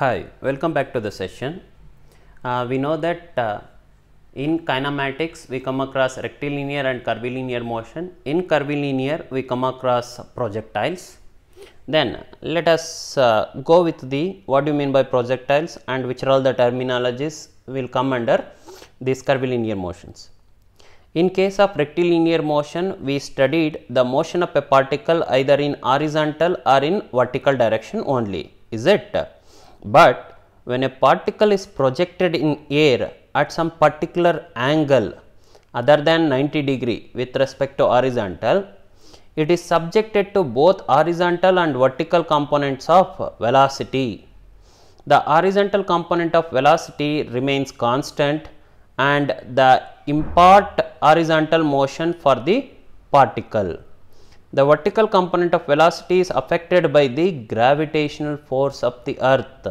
Hi, welcome back to the session. Uh, we know that uh, in kinematics we come across rectilinear and curvilinear motion. In curvilinear we come across projectiles. Then let us uh, go with the what do you mean by projectiles and which are all the terminologies will come under these curvilinear motions. In case of rectilinear motion, we studied the motion of a particle either in horizontal or in vertical direction only, is it? But when a particle is projected in air at some particular angle other than 90 degree with respect to horizontal, it is subjected to both horizontal and vertical components of velocity. The horizontal component of velocity remains constant and the impart horizontal motion for the particle. The vertical component of velocity is affected by the gravitational force of the earth.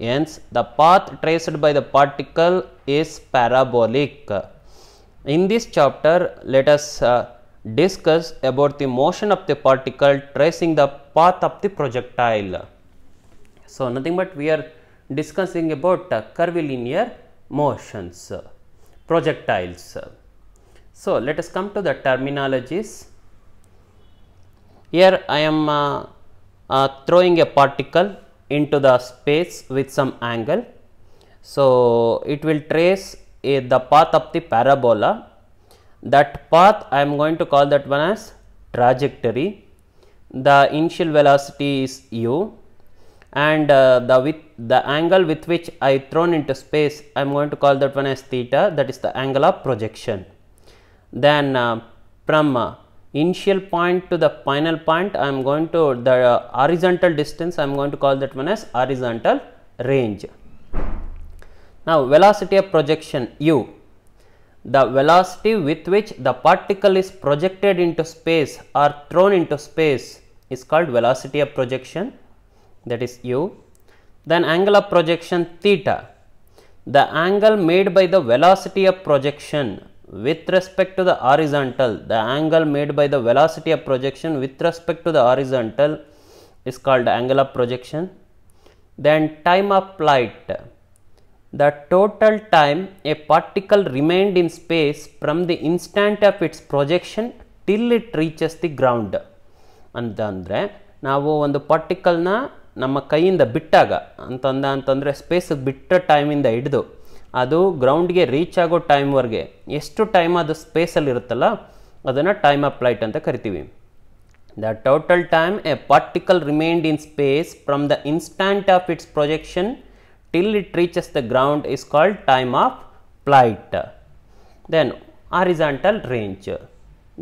Hence, the path traced by the particle is parabolic. In this chapter, let us uh, discuss about the motion of the particle tracing the path of the projectile. So, nothing but we are discussing about uh, curvilinear motions, projectiles. So, let us come to the terminologies. Here I am uh, uh, throwing a particle into the space with some angle. So, it will trace eh, the path of the parabola. That path I am going to call that one as trajectory. The initial velocity is u and uh, the with the angle with which I thrown into space I am going to call that one as theta that is the angle of projection. Then uh, from uh, initial point to the final point I am going to the uh, horizontal distance I am going to call that one as horizontal range. Now velocity of projection u the velocity with which the particle is projected into space or thrown into space is called velocity of projection that is u. Then angle of projection theta the angle made by the velocity of projection with respect to the horizontal, the angle made by the velocity of projection with respect to the horizontal is called angle of projection. Then time of flight, the total time a particle remained in space from the instant of its projection till it reaches the ground. ಅಂತಂದರೆ ನಾವು ಒಂದು ಪಾರ್ಟಿಕಲ್ನ ನಮ್ಮ ಕೈಯಿಂದ ಬಿಟ್ಟಾಗ ಅಂತಂದ ಅಂತಂದರೆ ಸ್ಪೇಸಿಗೆ ಬಿಟ್ಟ ಟೈಮಿಂದ ಹಿಡಿದು ಅದು ಗ್ರೌಂಡ್ಗೆ ರೀಚ್ ಆಗೋ ಟೈಮ್ವರೆಗೆ ಎಷ್ಟು ಟೈಮ್ ಅದು ಸ್ಪೇಸಲ್ಲಿ ಇರುತ್ತಲ್ಲ ಅದನ್ನು ಟೈಮ್ ಆಫ್ ಲೈಟ್ ಅಂತ ಕರಿತೀವಿ the total time a particle remained in space from the instant of its projection till it reaches the ground is called time of flight. Then horizontal range,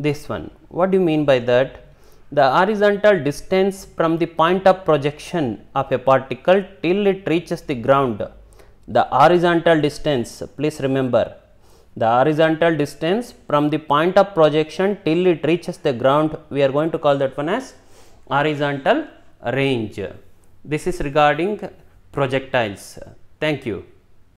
this one, what do you mean by that? The horizontal distance from the point of projection of a particle till it reaches the ground the horizontal distance please remember the horizontal distance from the point of projection till it reaches the ground we are going to call that one as horizontal range this is regarding projectiles thank you